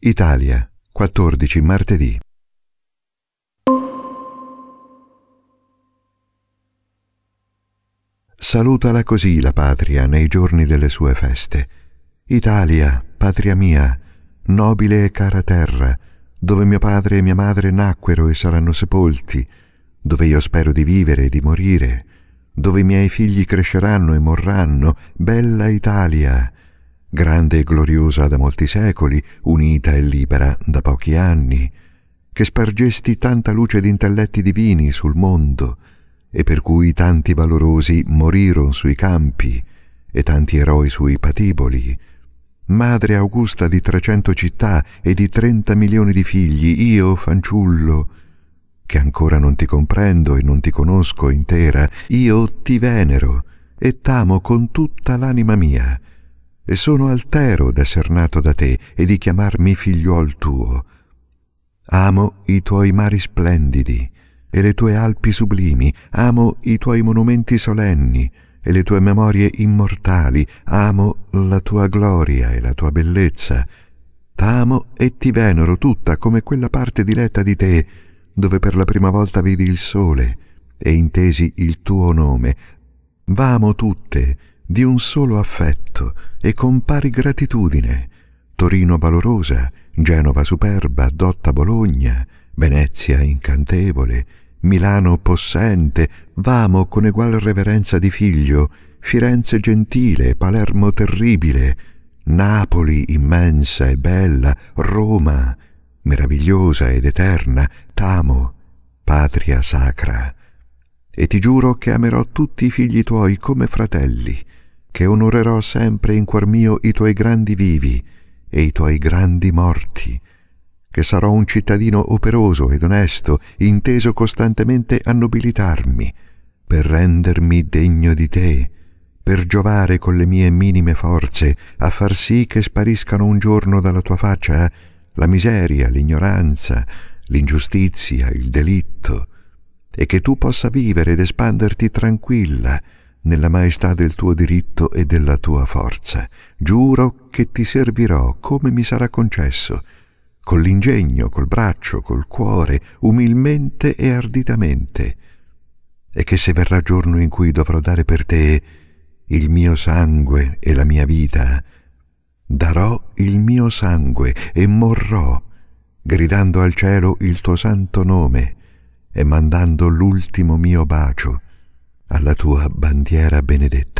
Italia, 14 martedì. Salutala così la patria nei giorni delle sue feste. Italia, patria mia, nobile e cara terra, dove mio padre e mia madre nacquero e saranno sepolti, dove io spero di vivere e di morire, dove i miei figli cresceranno e morranno, bella Italia, grande e gloriosa da molti secoli, unita e libera da pochi anni, che spargesti tanta luce di intelletti divini sul mondo, e per cui tanti valorosi morirono sui campi, e tanti eroi sui patiboli, madre augusta di trecento città e di trenta milioni di figli, io, fanciullo, che ancora non ti comprendo e non ti conosco intera, io ti venero e t'amo con tutta l'anima mia, e sono altero d'esser nato da te e di chiamarmi figliuol tuo. Amo i tuoi mari splendidi e le tue Alpi sublimi, amo i tuoi monumenti solenni e le tue memorie immortali, amo la tua gloria e la tua bellezza. T'amo e ti venero tutta come quella parte diletta di te, dove per la prima volta vidi il sole e intesi il tuo nome. V'amo tutte, di un solo affetto e con pari gratitudine, Torino valorosa, Genova superba, dotta Bologna, Venezia incantevole, Milano possente, Vamo con egual reverenza di figlio, Firenze gentile, Palermo terribile, Napoli immensa e bella, Roma meravigliosa ed eterna, Tamo, patria sacra, e ti giuro che amerò tutti i figli tuoi come fratelli, che onorerò sempre in cuor mio i tuoi grandi vivi e i tuoi grandi morti, che sarò un cittadino operoso ed onesto, inteso costantemente a nobilitarmi, per rendermi degno di te, per giovare con le mie minime forze, a far sì che spariscano un giorno dalla tua faccia eh, la miseria, l'ignoranza, l'ingiustizia, il delitto, e che tu possa vivere ed espanderti tranquilla nella maestà del tuo diritto e della tua forza. Giuro che ti servirò come mi sarà concesso, con l'ingegno, col braccio, col cuore, umilmente e arditamente, e che se verrà giorno in cui dovrò dare per te il mio sangue e la mia vita, darò il mio sangue e morrò, gridando al cielo il tuo santo nome, e mandando l'ultimo mio bacio alla tua bandiera benedetta.